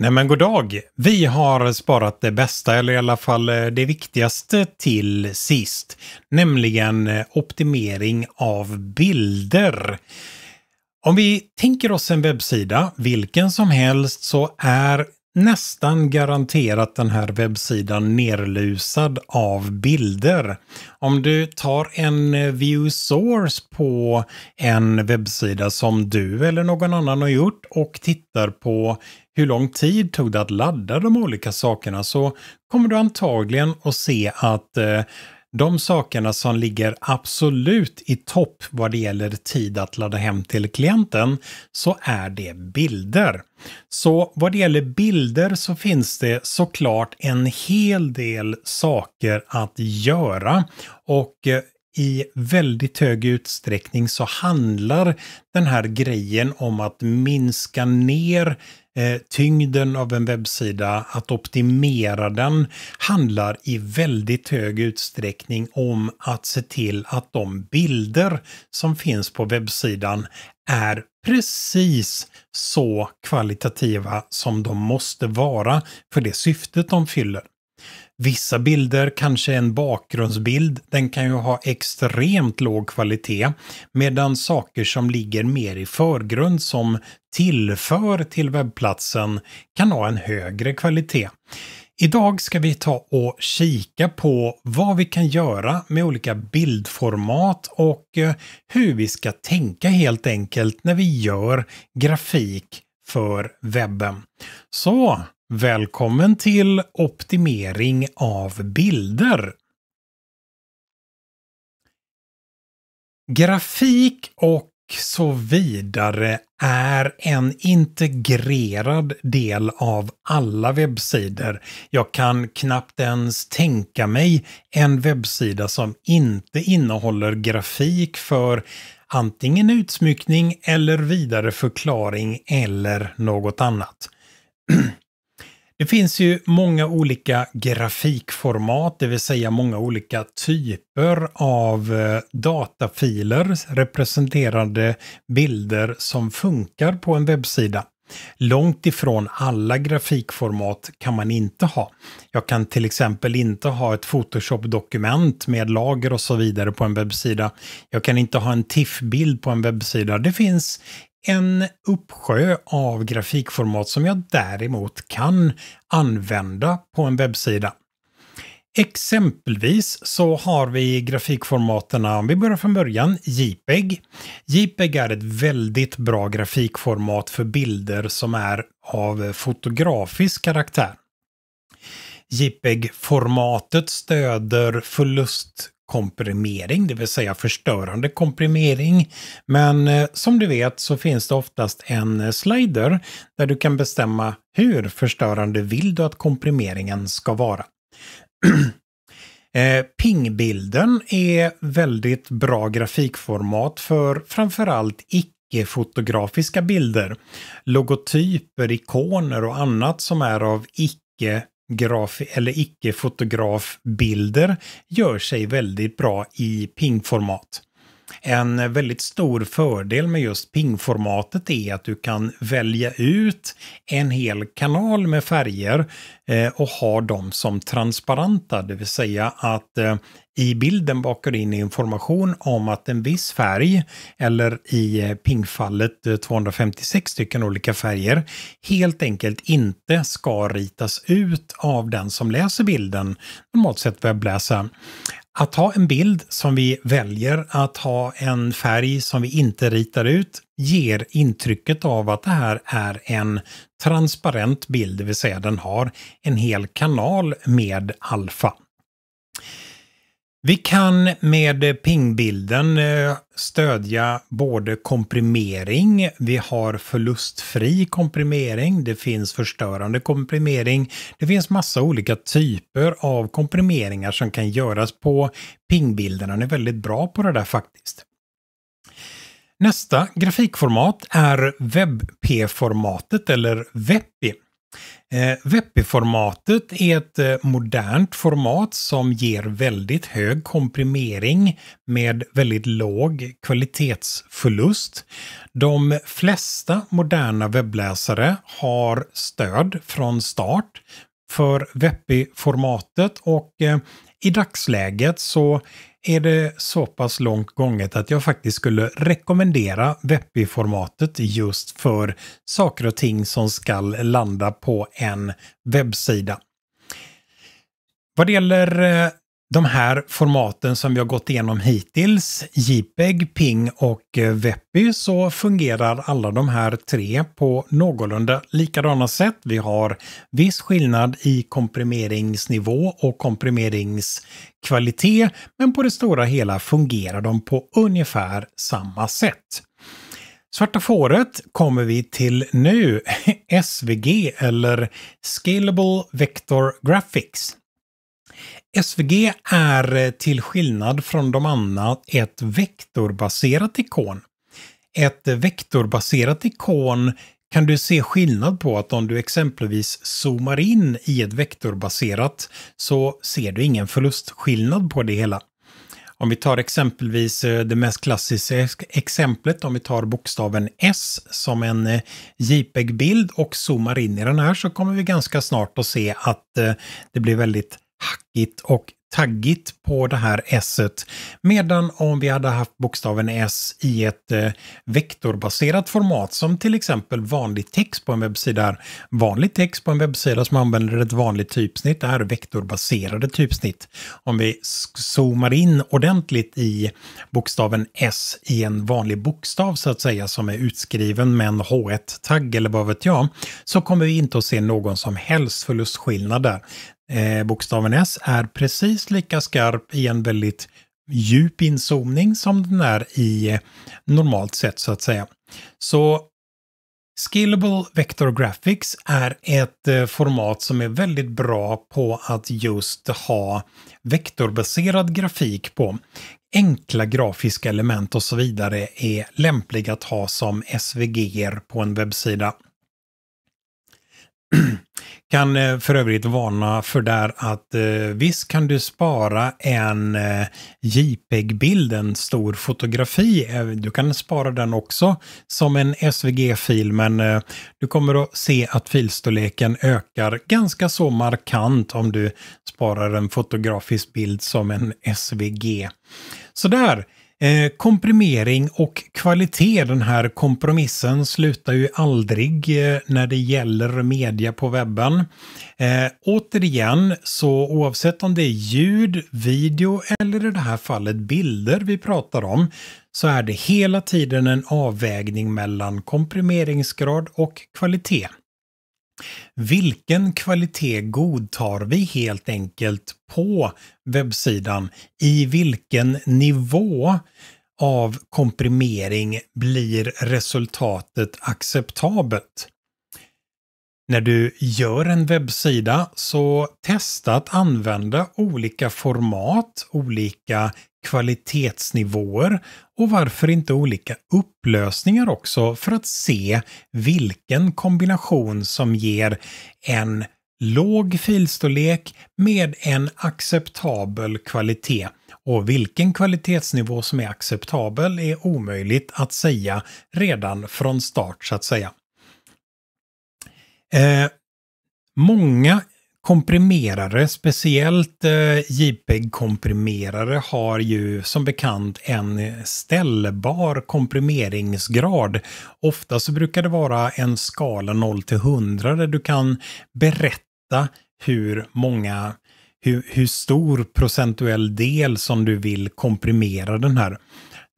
Nej men god dag. Vi har sparat det bästa, eller i alla fall eh, det viktigaste till sist. Nämligen eh, optimering av bilder. Om vi tänker oss en webbsida, vilken som helst, så är nästan garanterat den här webbsidan nerlusad av bilder. Om du tar en eh, view source på en webbsida som du eller någon annan har gjort och tittar på hur lång tid tog det att ladda de olika sakerna så kommer du antagligen att se att eh, de sakerna som ligger absolut i topp vad det gäller tid att ladda hem till klienten så är det bilder. Så vad det gäller bilder så finns det såklart en hel del saker att göra och eh, i väldigt hög utsträckning så handlar den här grejen om att minska ner eh, tyngden av en webbsida, att optimera den, handlar i väldigt hög utsträckning om att se till att de bilder som finns på webbsidan är precis så kvalitativa som de måste vara för det syftet de fyller. Vissa bilder, kanske en bakgrundsbild, den kan ju ha extremt låg kvalitet medan saker som ligger mer i förgrund som tillför till webbplatsen kan ha en högre kvalitet. Idag ska vi ta och kika på vad vi kan göra med olika bildformat och eh, hur vi ska tänka helt enkelt när vi gör grafik för webben. Så Välkommen till optimering av bilder. Grafik och så vidare är en integrerad del av alla webbsidor. Jag kan knappt ens tänka mig en webbsida som inte innehåller grafik för antingen utsmyckning eller vidare förklaring eller något annat. Det finns ju många olika grafikformat, det vill säga många olika typer av eh, datafiler representerade bilder som funkar på en webbsida. Långt ifrån alla grafikformat kan man inte ha. Jag kan till exempel inte ha ett Photoshop-dokument med lager och så vidare på en webbsida. Jag kan inte ha en TIFF-bild på en webbsida. Det finns en uppsjö av grafikformat som jag däremot kan använda på en webbsida. Exempelvis så har vi grafikformaterna, om vi börjar från början, JPEG. JPEG är ett väldigt bra grafikformat för bilder som är av fotografisk karaktär. JPEG-formatet stöder förlust komprimering, det vill säga förstörande komprimering. Men eh, som du vet så finns det oftast en eh, slider där du kan bestämma hur förstörande vill du att komprimeringen ska vara. Eh, pingbilden är väldigt bra grafikformat för framförallt icke-fotografiska bilder. Logotyper, ikoner och annat som är av icke graf eller icke-fotografbilder gör sig väldigt bra i pingformat. En väldigt stor fördel med just pingformatet är att du kan välja ut en hel kanal med färger eh, och ha dem som transparenta, det vill säga att eh, i bilden bakar in information om att en viss färg, eller i eh, pingfallet 256 eh, stycken olika färger, helt enkelt inte ska ritas ut av den som läser bilden, normalt sett webbläsaren. Att ha en bild som vi väljer, att ha en färg som vi inte ritar ut, ger intrycket av att det här är en transparent bild, det vill säga den har en hel kanal med alfa. Vi kan med pingbilden eh, stödja både komprimering, vi har förlustfri komprimering, det finns förstörande komprimering. Det finns massa olika typer av komprimeringar som kan göras på pingbilden. Den är väldigt bra på det där faktiskt. Nästa grafikformat är WebP-formatet eller WebP. Eh, formatet är ett eh, modernt format som ger väldigt hög komprimering med väldigt låg kvalitetsförlust. De flesta moderna webbläsare har stöd från start för WEPI-formatet och eh, i dagsläget så är det så pass långt gånget att jag faktiskt skulle rekommendera Webby-formatet just för saker och ting som ska landa på en webbsida. Vad det gäller eh, de här formaten som vi har gått igenom hittills, JPEG, PING och VEPI, eh, så fungerar alla de här tre på någorlunda likadana sätt. Vi har viss skillnad i komprimeringsnivå och komprimeringskvalitet, men på det stora hela fungerar de på ungefär samma sätt. Svarta fåret kommer vi till nu, SVG eller Scalable Vector Graphics. SVG är eh, till skillnad från de andra ett vektorbaserat ikon. Ett vektorbaserat ikon kan du se skillnad på att om du exempelvis zoomar in i ett vektorbaserat så ser du ingen förlustskillnad på det hela. Om vi tar exempelvis eh, det mest klassiska exemplet, om vi tar bokstaven S som en eh, JPEG-bild och zoomar in i den här så kommer vi ganska snart att se att det blir väldigt hackigt och taggigt på det här s Medan om vi hade haft bokstaven S i ett eh, vektorbaserat format som till exempel vanlig text på en webbsida vanlig text på en webbsida som använder ett vanligt typsnitt. är vektorbaserade typsnitt. Om vi zoomar in ordentligt i bokstaven S i en vanlig bokstav så att säga som är utskriven med en H1-tagg eller vad vet jag så kommer vi inte att se någon som helst förlustskillnad där. Eh, bokstaven S är precis lika skarp i en väldigt djup inzoomning som den är i eh, normalt sett så att säga. Så Scalable Vector Graphics är ett eh, format som är väldigt bra på att just ha vektorbaserad grafik på. Enkla grafiska element och så vidare är lämpliga att ha som SVG på en webbsida. Kan eh, för övrigt varna för där att eh, visst kan du spara en eh, JPEG-bild, en stor fotografi. Eh, du kan spara den också som en SVG-fil men eh, du kommer att se att filstorleken ökar ganska så markant om du sparar en fotografisk bild som en SVG. Sådär! Eh, komprimering och kvalitet, den här kompromissen, slutar ju aldrig eh, när det gäller media på webben. Eh, återigen, så oavsett om det är ljud, video eller i det här fallet bilder vi pratar om, så är det hela tiden en avvägning mellan komprimeringsgrad och kvalitet. Vilken kvalitet godtar vi helt enkelt på webbsidan? I vilken nivå av komprimering blir resultatet acceptabelt? När du gör en webbsida så testa att använda olika format, olika kvalitetsnivåer och varför inte olika upplösningar också för att se vilken kombination som ger en låg filstorlek med en acceptabel kvalitet. Och vilken kvalitetsnivå som är acceptabel är omöjligt att säga redan från start så att säga. Eh, många Komprimerare, speciellt eh, JPEG-komprimerare, har ju som bekant en ställbar komprimeringsgrad. Ofta så brukar det vara en skala 0 till 100 där du kan berätta hur många hur, hur stor procentuell del som du vill komprimera den här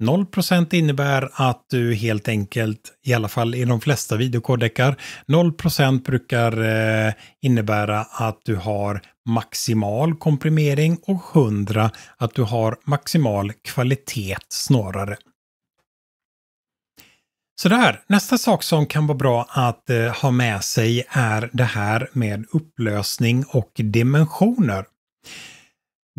0% innebär att du helt enkelt, i alla fall i de flesta videokodekar, 0% brukar eh, innebära att du har maximal komprimering och 100 att du har maximal kvalitet snarare. Sådär, nästa sak som kan vara bra att eh, ha med sig är det här med upplösning och dimensioner.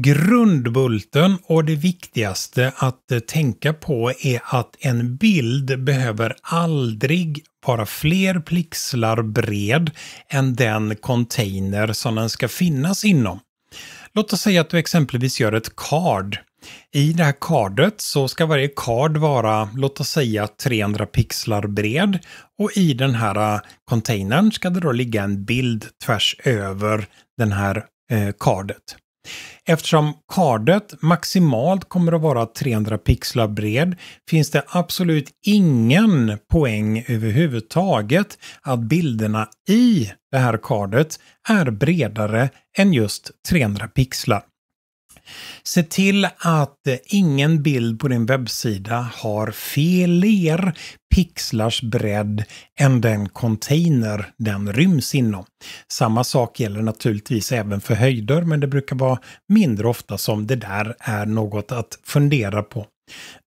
Grundbulten och det viktigaste att eh, tänka på är att en bild behöver aldrig vara fler pixlar bred än den container som den ska finnas inom. Låt oss säga att du exempelvis gör ett card. I det här kardet så ska varje kard vara, låt oss säga 300 pixlar bred och i den här eh, containern ska det då ligga en bild tvärs över den här eh, kardet. Eftersom kardet maximalt kommer att vara 300 pixlar bred finns det absolut ingen poäng överhuvudtaget att bilderna i det här kardet är bredare än just 300 pixlar. Se till att eh, ingen bild på din webbsida har fler pixlars bredd än den container den ryms inom. Samma sak gäller naturligtvis även för höjder, men det brukar vara mindre ofta som det där är något att fundera på.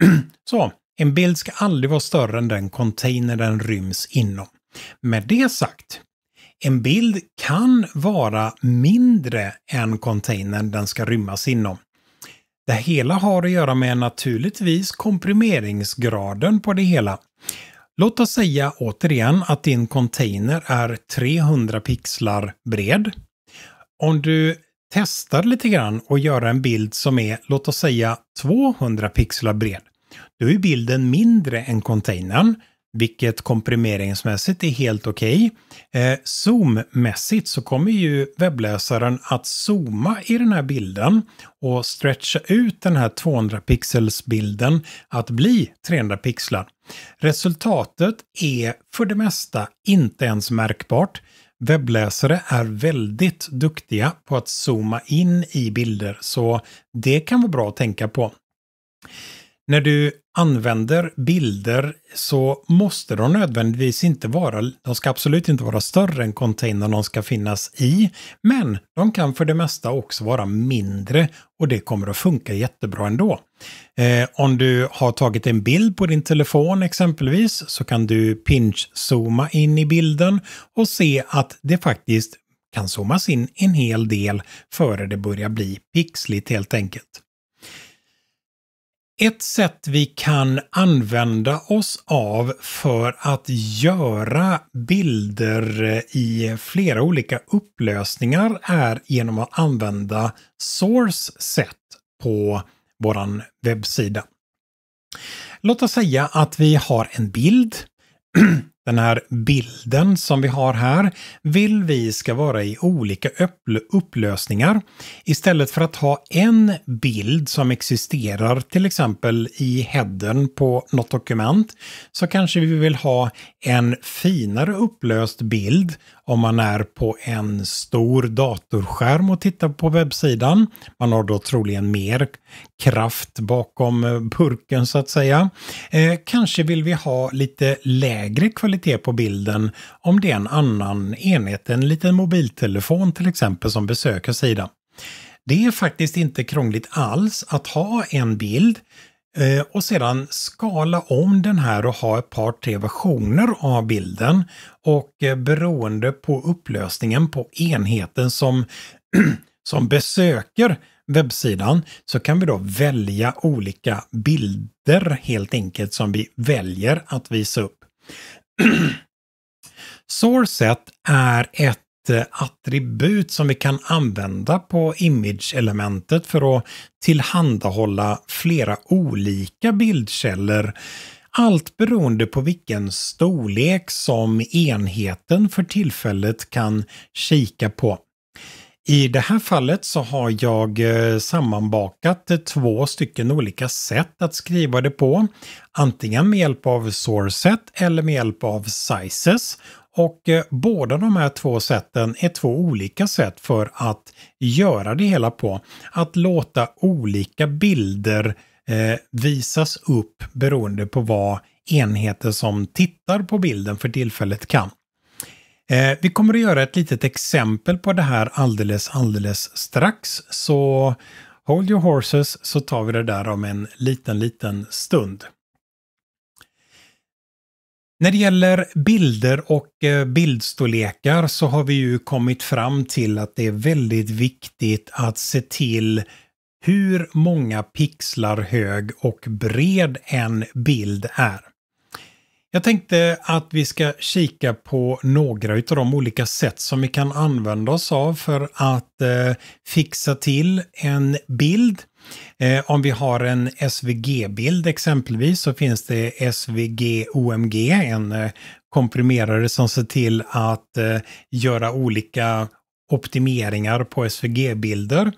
Så, en bild ska aldrig vara större än den container den ryms inom. Med det sagt en bild kan vara mindre än containern den ska rymmas inom. Det hela har att göra med naturligtvis komprimeringsgraden på det hela. Låt oss säga återigen att din container är 300 pixlar bred. Om du testar lite grann och gör en bild som är, låt oss säga 200 pixlar bred, då är bilden mindre än containern vilket komprimeringsmässigt är helt okej. Okay. Eh, zoom så kommer ju webbläsaren att zooma i den här bilden och stretcha ut den här 200 pixels bilden att bli 300 pixlar. Resultatet är för det mesta inte ens märkbart. Webbläsare är väldigt duktiga på att zooma in i bilder, så det kan vara bra att tänka på. När du använder bilder så måste de nödvändigtvis inte vara, de ska absolut inte vara större än containern de ska finnas i, men de kan för det mesta också vara mindre och det kommer att funka jättebra ändå. Eh, om du har tagit en bild på din telefon exempelvis så kan du pinch-zooma in i bilden och se att det faktiskt kan zoomas in en hel del före det börjar bli pixligt helt enkelt. Ett sätt vi kan använda oss av för att göra bilder eh, i flera olika upplösningar är genom att använda source set på vår webbsida. Låt oss säga att vi har en bild Den här bilden som vi har här vill vi ska vara i olika upplösningar istället för att ha en bild som existerar till exempel i headen på något dokument så kanske vi vill ha en finare upplöst bild om man är på en stor datorskärm och tittar på webbsidan. Man har då troligen mer kraft bakom burken eh, så att säga. Eh, kanske vill vi ha lite lägre kvalitet på bilden om det är en annan enhet, en liten mobiltelefon till exempel som besöker sidan. Det är faktiskt inte krångligt alls att ha en bild Eh, och sedan skala om den här och ha ett par tre versioner av bilden. Och eh, beroende på upplösningen på enheten som, som besöker webbsidan så kan vi då välja olika bilder helt enkelt som vi väljer att visa upp. Sourceset är ett attribut som vi kan använda på image-elementet för att tillhandahålla flera olika bildkällor. Allt beroende på vilken storlek som enheten för tillfället kan kika på. I det här fallet så har jag eh, sammanbakat två stycken olika sätt att skriva det på. Antingen med hjälp av source set eller med hjälp av sizes. Och eh, båda de här två sätten är två olika sätt för att göra det hela på. Att låta olika bilder eh, visas upp beroende på vad enheter som tittar på bilden för tillfället kan. Eh, vi kommer att göra ett litet exempel på det här alldeles, alldeles strax. Så hold your horses så tar vi det där om en liten, liten stund. När det gäller bilder och eh, bildstorlekar så har vi ju kommit fram till att det är väldigt viktigt att se till hur många pixlar hög och bred en bild är. Jag tänkte att vi ska kika på några av de olika sätt som vi kan använda oss av för att eh, fixa till en bild. Eh, om vi har en SVG-bild exempelvis så finns det SVG-OMG, en eh, komprimerare som ser till att eh, göra olika optimeringar på SVG-bilder.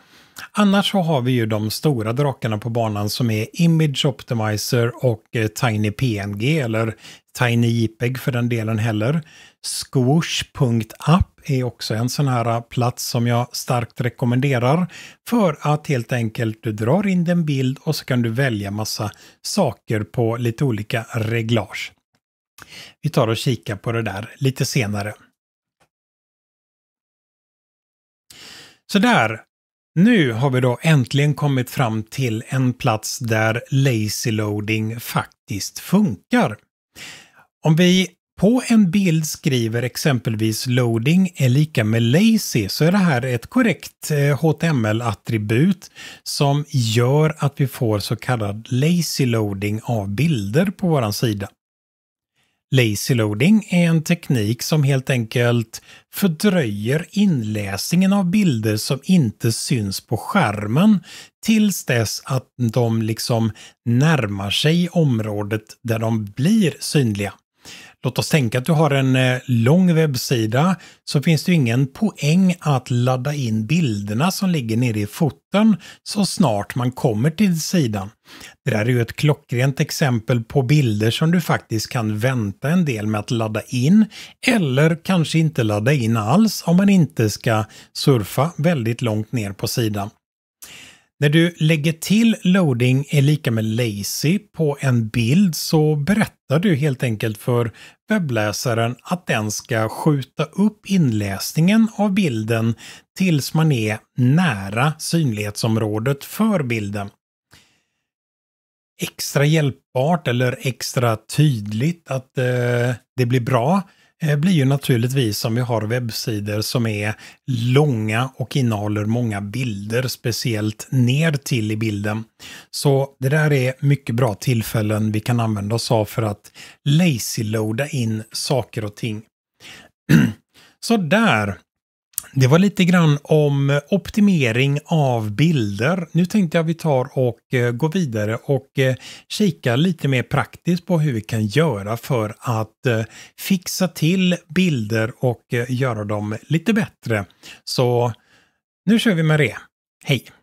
Annars så har vi ju de stora drakarna på banan som är Image Optimizer och eh, Tiny PNG eller Tiny JPEG för den delen heller. Squoosh.app är också en sån här eh, plats som jag starkt rekommenderar för att helt enkelt du drar in din bild och så kan du välja massa saker på lite olika reglage. Vi tar och kikar på det där lite senare. Så där, nu har vi då äntligen kommit fram till en plats där lazy loading faktiskt funkar. Om vi på en bild skriver exempelvis loading är lika med lazy så är det här ett korrekt HTML-attribut eh, som gör att vi får så kallad lazy loading av bilder på våran sida. Lazy loading är en teknik som helt enkelt fördröjer inläsningen av bilder som inte syns på skärmen tills dess att de liksom närmar sig området där de blir synliga. Låt oss tänka att du har en eh, lång webbsida så finns det ingen poäng att ladda in bilderna som ligger nere i foten så snart man kommer till sidan. Det där är ju ett klockrent exempel på bilder som du faktiskt kan vänta en del med att ladda in eller kanske inte ladda in alls om man inte ska surfa väldigt långt ner på sidan. När du lägger till loading är lika med lazy på en bild så berättar du helt enkelt för webbläsaren att den ska skjuta upp inläsningen av bilden tills man är nära synlighetsområdet för bilden. Extra hjälpbart eller extra tydligt att eh, det blir bra Eh, blir ju naturligtvis om vi har webbsidor som är långa och innehåller många bilder, speciellt ner till i bilden. Så det där är mycket bra tillfällen vi kan använda oss av för att lazy-loada in saker och ting. Så där det var lite grann om eh, optimering av bilder. Nu tänkte jag vi tar och eh, går vidare och eh, kikar lite mer praktiskt på hur vi kan göra för att fixa till bilder och göra dem lite bättre. Så nu kör vi med det. Hej!